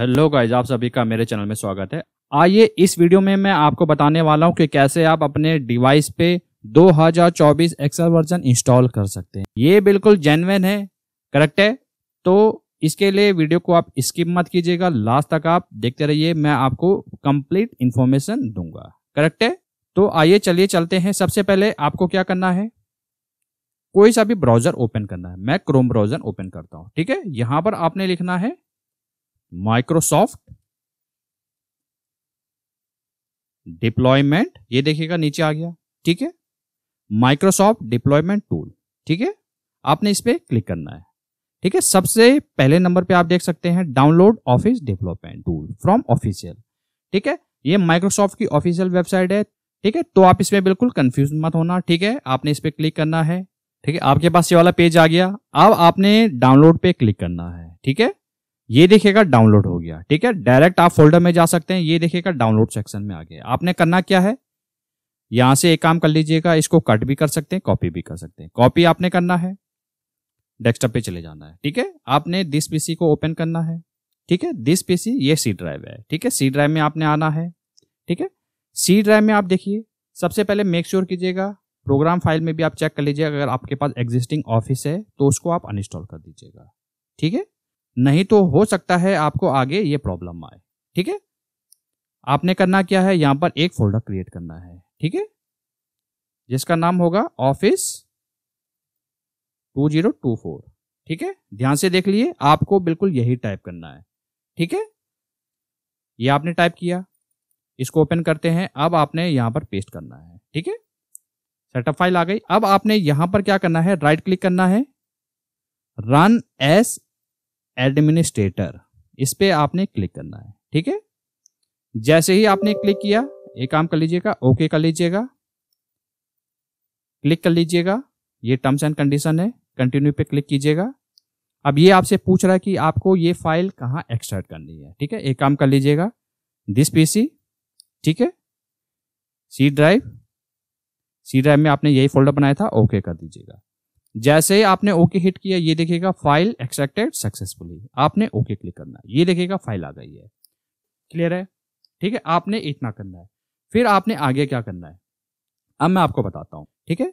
hello guys आप सभी का मेरे चैनल में स्वागत है आइए इस वीडियो में मैं आपको बताने वाला हूं कि कैसे आप अपने डिवाइस पे 2024 एक्सल वर्जन इंस्टॉल कर सकते हैं ये बिल्कुल जेनवेन है करेक्ट है तो इसके लिए वीडियो को आप स्किप मत कीजिएगा लास्ट तक आप देखते रहिए मैं आपको कंप्लीट इन्फॉर्मेशन दूंगा करेक्ट है तो आइए चलिए चलते हैं सबसे पहले आपको क्या करना है कोई सा भी ब्राउजर ओपन करना है मैं क्रोम ब्राउजर ओपन करता हूँ ठीक है यहाँ पर आपने लिखना है माइक्रोसॉफ्ट डिप्लॉयमेंट ये देखिएगा नीचे आ गया ठीक है माइक्रोसॉफ्ट डिप्लॉयमेंट टूल ठीक है आपने इस पर क्लिक करना है ठीक है सबसे पहले नंबर पे आप देख सकते हैं download office development tool from official ठीक है ये माइक्रोसॉफ्ट की ऑफिशियल वेबसाइट है ठीक है तो आप इसमें बिल्कुल कंफ्यूज मत होना ठीक है आपने इस पर क्लिक करना है ठीक है आपके पास ये वाला पेज आ गया अब आपने डाउनलोड पे क्लिक करना है ठीक है ये देखिएगा डाउनलोड हो गया ठीक है डायरेक्ट आप फोल्डर में जा सकते हैं ये देखिएगा डाउनलोड सेक्शन में आ गया आपने करना क्या है यहां से एक काम कर लीजिएगा इसको कट भी कर सकते हैं कॉपी भी कर सकते हैं कॉपी आपने करना है डेस्कटॉप पे चले जाना है ठीक है आपने दिस पीसी को ओपन करना है ठीक है दिस पीसी ये सी ड्राइव है ठीक है सी ड्राइव में आपने आना है ठीक है सी ड्राइव में आप देखिए सबसे पहले मेक श्योर कीजिएगा प्रोग्राम फाइल में भी आप चेक कर लीजिएगा अगर आपके पास एग्जिस्टिंग ऑफिस है तो उसको आप अनइंस्टॉल कर दीजिएगा ठीक है नहीं तो हो सकता है आपको आगे ये प्रॉब्लम आए ठीक है आपने करना क्या है यहां पर एक फोल्डर क्रिएट करना है ठीक है जिसका नाम होगा ऑफिस 2024 ठीक है ध्यान से देख लिए आपको बिल्कुल यही टाइप करना है ठीक है ये आपने टाइप किया इसको ओपन करते हैं अब आपने यहां पर पेस्ट करना है ठीक है सेटअप फाइल आ गई अब आपने यहां पर क्या करना है राइट क्लिक करना है रन एस एडमिनिस्ट्रेटर इस पर आपने क्लिक करना है ठीक है जैसे ही आपने क्लिक किया ये काम कर लीजिएगा ओके कर लीजिएगा क्लिक कर लीजिएगा ये टर्म्स एंड कंडीशन है कंटिन्यू पे क्लिक कीजिएगा अब ये आपसे पूछ रहा है कि आपको ये फाइल कहाँ एक्सट्रैक्ट करनी है ठीक है एक काम कर लीजिएगा दिस पीसी ठीक है सी ड्राइव सी ड्राइव में आपने यही फोल्डर बनाया था ओके कर दीजिएगा जैसे ही आपने ओके हिट किया ये देखेगा फाइल एक्सट्रैक्टेड सक्सेसफुली आपने ओके क्लिक करना है ये देखेगा फाइल आ गई है क्लियर है ठीक है आपने इतना करना है फिर आपने आगे क्या करना है अब मैं आपको बताता हूं ठीक है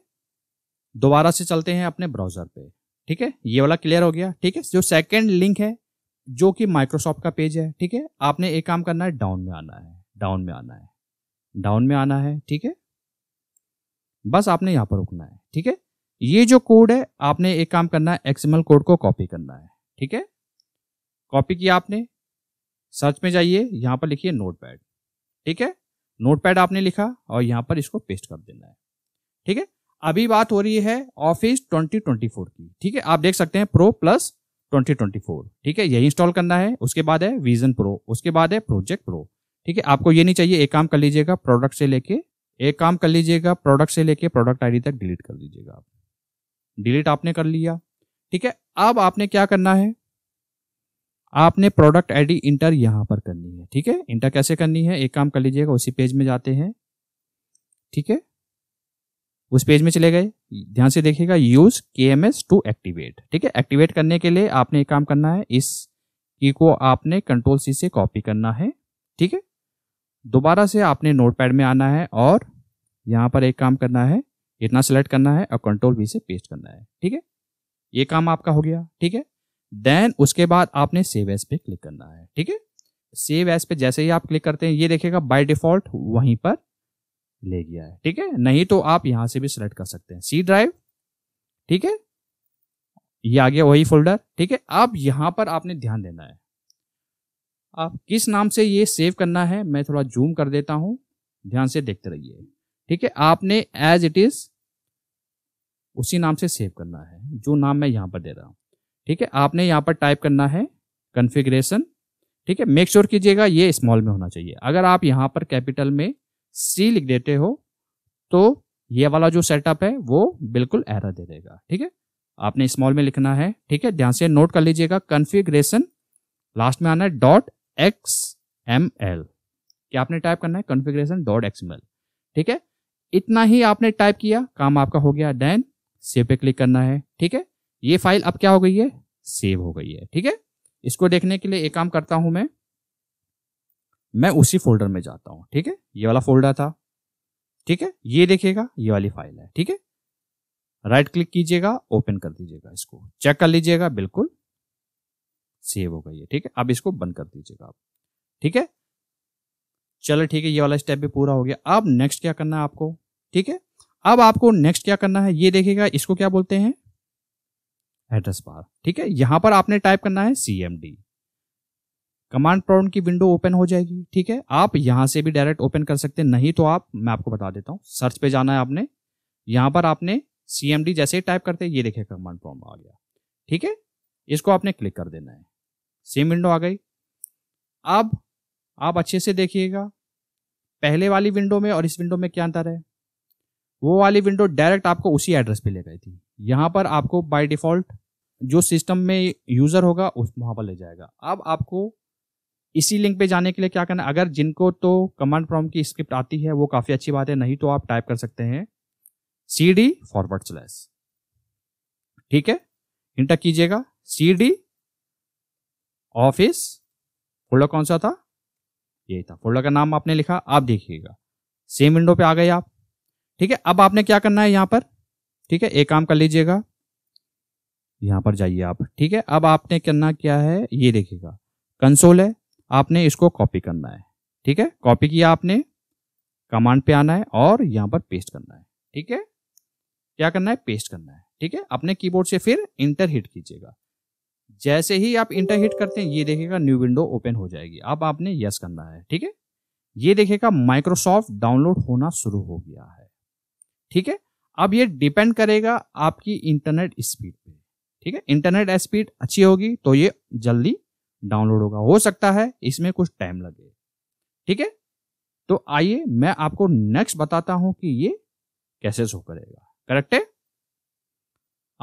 दोबारा से चलते हैं अपने ब्राउजर पे ठीक है ये वाला क्लियर हो गया ठीक है जो सेकेंड लिंक है जो कि माइक्रोसॉफ्ट का पेज है ठीक है आपने एक काम करना है डाउन में आना है डाउन में आना है डाउन में आना है ठीक है बस आपने यहां पर रुकना है ठीक है ये जो कोड है आपने एक काम करना है एक्सएमएल कोड को कॉपी करना है ठीक है कॉपी किया आपने सर्च में जाइए यहां पर लिखिए नोटपैड ठीक है नोटपैड आपने लिखा और यहां पर इसको पेस्ट कर देना है ठीक है अभी बात हो रही है ऑफिस 2024 की ठीक है आप देख सकते हैं प्रो प्लस 2024 ठीक है यही इंस्टॉल करना है उसके बाद है विजन प्रो उसके बाद है प्रोजेक्ट प्रो ठीक है आपको ये नहीं चाहिए एक काम कर लीजिएगा प्रोडक्ट से लेके एक काम कर लीजिएगा प्रोडक्ट से लेके प्रोडक्ट आईडी तक डिलीट कर दीजिएगा आप डिलीट आपने कर लिया ठीक है अब आपने क्या करना है आपने प्रोडक्ट आईडी इंटर यहां पर करनी है ठीक है इंटर कैसे करनी है एक काम कर लीजिएगा उसी पेज में जाते हैं ठीक है उस पेज में चले गए ध्यान से देखिएगा यूज के एम एस टू एक्टिवेट ठीक है एक्टिवेट करने के लिए आपने एक काम करना है इस की को आपने कंट्रोल सी से कॉपी करना है ठीक है दोबारा से आपने नोट में आना है और यहां पर एक काम करना है इतना सेलेक्ट करना है और कंट्रोल वी से पेस्ट करना है ठीक है ये काम आपका हो गया ठीक है देन उसके बाद आपने सेव एस पे क्लिक करना है ठीक है सेव एस पे जैसे ही आप क्लिक करते हैं ये देखेगा बाय डिफॉल्ट वहीं पर ले गया है ठीक है नहीं तो आप यहां से भी सिलेक्ट कर सकते हैं सी ड्राइव ठीक है ये आ गया वही फोल्डर ठीक है अब यहां पर आपने ध्यान देना है आप किस नाम से ये सेव करना है मैं थोड़ा जूम कर देता हूं ध्यान से देखते रहिए ठीक है आपने एज इट इज उसी नाम से सेव करना है जो नाम मैं यहाँ पर दे रहा हूँ ठीक है आपने यहाँ पर टाइप करना है कन्फिग्रेशन ठीक है मेक श्योर कीजिएगा ये स्मॉल में होना चाहिए अगर आप यहाँ पर कैपिटल में सी लिख देते हो तो ये वाला जो सेटअप है वो बिल्कुल एरर दे देगा ठीक है आपने स्मॉल में लिखना है ठीक है ध्यान से नोट कर लीजिएगा कन्फिग्रेशन लास्ट में आना है डॉट एक्स एम एल क्या आपने टाइप करना है configuration dot X M L ठीक है इतना ही आपने टाइप किया काम आपका हो गया देन सेव पे क्लिक करना है ठीक है ये फाइल अब क्या हो गई है सेव हो गई है ठीक है इसको देखने के लिए एक काम करता हूं मैं मैं उसी फोल्डर में जाता हूं ठीक है ये वाला फोल्डर था ठीक है ये देखिएगा ये वाली फाइल है ठीक है राइट क्लिक कीजिएगा ओपन कर दीजिएगा इसको चेक कर लीजिएगा बिल्कुल सेव हो गई है ठीक है अब इसको बंद कर दीजिएगा आप ठीक है चलो ठीक है ये वाला स्टेप भी पूरा हो गया अब नेक्स्ट क्या करना है आपको ठीक है अब आपको नेक्स्ट क्या करना है ये देखेगा इसको क्या बोलते हैं एड्रेस बार ठीक है यहां पर आपने टाइप करना है सीएमडी कमांड प्रॉम्प्ट की विंडो ओपन हो जाएगी ठीक है आप यहां से भी डायरेक्ट ओपन कर सकते हैं नहीं तो आप मैं आपको बता देता हूं सर्च पे जाना है आपने यहां पर आपने सीएमडी जैसे ही टाइप करते हैं ये देखे कमांड प्रॉम्प्ट आ गया ठीक है इसको आपने क्लिक कर देना है सेम विंडो आ गई अब आप अच्छे से देखिएगा पहले वाली विंडो में और इस विंडो में क्या अंतर है वो वाली विंडो डायरेक्ट आपको उसी एड्रेस पे ले गई थी यहाँ पर आपको बाय डिफ़ॉल्ट जो सिस्टम में यूज़र होगा उस वहाँ पर ले जाएगा अब आपको इसी लिंक पे जाने के लिए क्या करना अगर जिनको तो कमांड प्रॉम की स्क्रिप्ट आती है वो काफ़ी अच्छी बात है नहीं तो आप टाइप कर सकते हैं सी डी फॉरवर्ड स्लैश ठीक है इंटर कीजिएगा सी डी ऑफिस फोल्डर कौन सा था यही था फोल्डर का नाम आपने लिखा आप देखिएगा सेम विंडो पे आ गए आप ठीक है अब आपने क्या करना है यहां पर ठीक है एक काम कर लीजिएगा यहां पर जाइए आप ठीक है अब आपने करना क्या है ये देखिएगा कंसोल है आपने इसको कॉपी करना है ठीक है कॉपी किया आपने कमांड पे आना है और यहां पर पेस्ट करना है ठीक है क्या करना है पेस्ट करना है ठीक है अपने कीबोर्ड से फिर इंटर हिट कीजिएगा जैसे ही आप इंटर हिट करते हैं ये देखेगा न्यू विंडो ओपन हो जाएगी अब आपने यस करना है ठीक है ये देखेगा माइक्रोसॉफ्ट डाउनलोड होना शुरू हो गया है ठीक है अब ये डिपेंड करेगा आपकी इंटरनेट स्पीड पे ठीक है इंटरनेट स्पीड अच्छी होगी तो ये जल्दी डाउनलोड होगा हो सकता है इसमें कुछ टाइम लगे ठीक है तो आइए मैं आपको नेक्स्ट बताता हूं कि ये कैसे शो करेगा करेक्ट है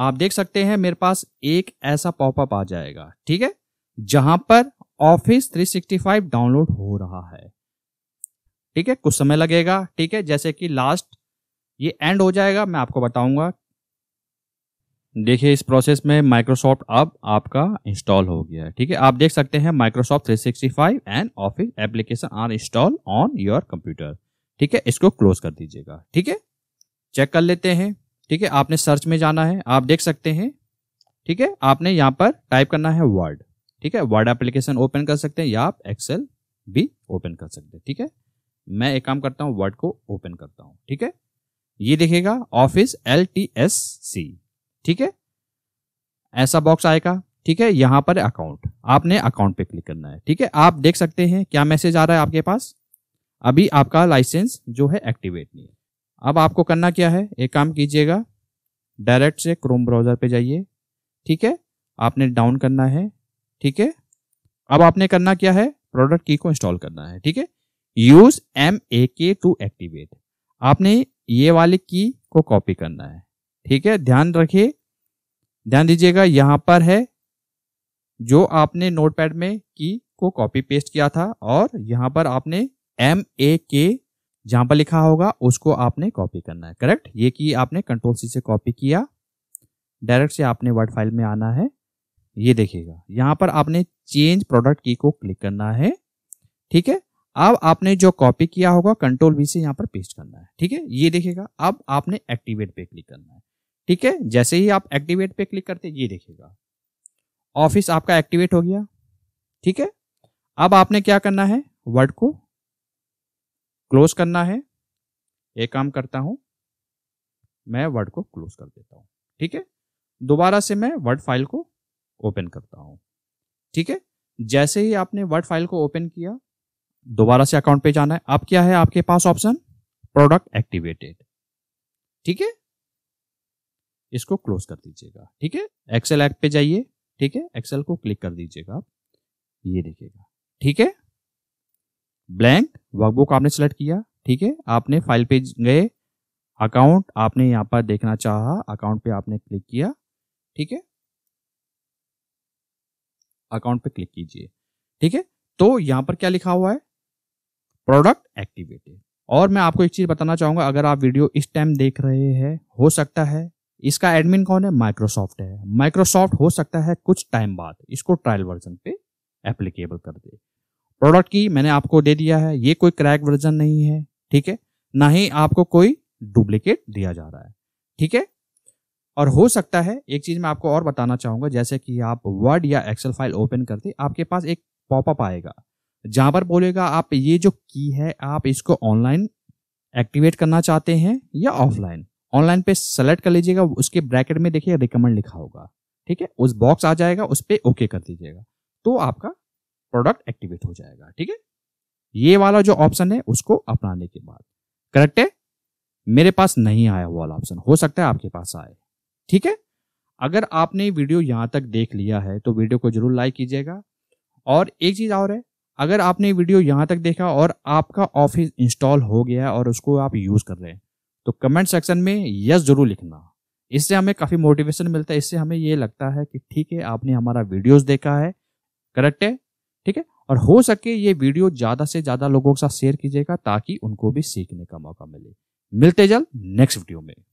आप देख सकते हैं मेरे पास एक ऐसा पॉपअप आ जाएगा ठीक है जहां पर ऑफिस 365 डाउनलोड हो रहा है ठीक है कुछ समय लगेगा ठीक है जैसे कि लास्ट ये एंड हो जाएगा मैं आपको बताऊंगा देखिए इस प्रोसेस में माइक्रोसॉफ्ट अब आपका इंस्टॉल हो गया है ठीक है आप देख सकते हैं Microsoft 365 and office application are install on your computer ठीक है इसको क्लोज कर दीजिएगा ठीक है चेक कर लेते हैं ठीक है आपने सर्च में जाना है आप देख सकते हैं ठीक है आपने यहाँ पर टाइप करना है वर्ड ठीक है वर्ड एप्लीकेशन ओपन कर सकते हैं या आप एक्सेल भी ओपन कर सकते हैं ठीक है मैं एक काम करता हूँ वर्ड को ओपन करता हूँ ठीक है ये देखेगा office L T S C ठीक है ऐसा बॉक्स आएगा ठीक है यहां पर अकाउंट आपने अकाउंट पे क्लिक करना है ठीक है आप देख सकते हैं क्या मैसेज आ रहा है आपके पास अभी आपका लाइसेंस जो है एक्टिवेट नहीं है अब आपको करना क्या है एक काम कीजिएगा डायरेक्ट से क्रोम ब्राउजर पे जाइए ठीक है आपने डाउन करना है ठीक है अब आपने करना क्या है प्रोडक्ट की को इंस्टॉल करना है ठीक है यूज एम ए के टू एक्टिवेट आपने ये वाली की को कॉपी करना है ठीक है ध्यान रखिए ध्यान दीजिएगा यहां पर है जो आपने नोटपैड में की को कॉपी पेस्ट किया था और यहां पर आपने एम ए के जहां पर लिखा होगा उसको आपने कॉपी करना है करेक्ट ये की आपने कंट्रोल सी से कॉपी किया डायरेक्ट से आपने वर्ड फाइल में आना है ये देखिएगा यहां पर आपने चेंज प्रोडक्ट की को क्लिक करना है ठीक है अब आपने जो कॉपी किया होगा कंट्रोल वी से यहाँ पर पेस्ट करना है ठीक है ये देखेगा अब आपने एक्टिवेट पे क्लिक करना है ठीक है जैसे ही आप एक्टिवेट पे क्लिक करते ये देखेगा ऑफिस आपका एक्टिवेट हो गया ठीक है अब आपने क्या करना है वर्ड को क्लोज करना है एक काम करता हूं मैं वर्ड को क्लोज कर देता हूं ठीक है दोबारा से मैं वर्ड फाइल को ओपन करता हूं ठीक है जैसे ही आपने वर्ड फाइल को ओपन किया दोबारा से अकाउंट पे जाना है अब क्या है आपके पास ऑप्शन प्रोडक्ट एक्टिवेटेड ठीक है इसको क्लोज कर दीजिएगा ठीक है एक्सेल ऐप पे जाइए ठीक है एक्सेल को क्लिक कर दीजिएगा आप ये देखिएगा ठीक है ब्लैंक वर्कबुक आपने सेलेक्ट किया ठीक है आपने फाइल पे गए अकाउंट आपने यहां पर देखना चाहा अकाउंट पे आपने क्लिक किया ठीक है अकाउंट पे क्लिक कीजिए ठीक है तो यहां पर क्या लिखा हुआ है प्रोडक्ट एक्टिवेटेड और मैं आपको एक चीज बताना चाहूंगा अगर आप वीडियो इस टाइम देख रहे हैं हो सकता है इसका एडमिन कौन है माइक्रोसॉफ्ट है माइक्रोसॉफ्ट हो सकता है कुछ टाइम बाद इसको ट्रायल वर्जन पे एप्लीकेबल कर दे प्रोडक्ट की मैंने आपको दे दिया है ये कोई क्रैक वर्जन नहीं है ठीक है ना ही आपको कोई डुप्लीकेट दिया जा रहा है ठीक है और हो सकता है एक चीज मैं आपको और बताना चाहूंगा जैसे कि आप वर्ड या एक्सेल फाइल ओपन करते आपके पास एक पॉपअप आएगा जहां पर बोलेगा आप ये जो की है आप इसको ऑनलाइन एक्टिवेट करना चाहते हैं या ऑफलाइन ऑनलाइन पे सेलेक्ट कर लीजिएगा उसके ब्रैकेट में देखिए रिकमेंड लिखा होगा ठीक है उस बॉक्स आ जाएगा उस पर ओके कर दीजिएगा तो आपका प्रोडक्ट एक्टिवेट हो जाएगा ठीक है ये वाला जो ऑप्शन है उसको अपनाने के बाद करेक्ट है मेरे पास नहीं आया वाला ऑप्शन हो सकता है आपके पास आए ठीक है अगर आपने वीडियो यहां तक देख लिया है तो वीडियो को जरूर लाइक कीजिएगा और एक चीज़ और है अगर आपने वीडियो यहाँ तक देखा और आपका ऑफिस इंस्टॉल हो गया है और उसको आप यूज़ कर रहे हैं तो कमेंट सेक्शन में यस ज़रूर लिखना इससे हमें काफ़ी मोटिवेशन मिलता है इससे हमें ये लगता है कि ठीक है आपने हमारा वीडियोस देखा है करेक्ट है ठीक है और हो सके ये वीडियो ज़्यादा से ज़्यादा लोगों के साथ शेयर कीजिएगा ताकि उनको भी सीखने का मौका मिले मिलते जल्द नेक्स्ट वीडियो में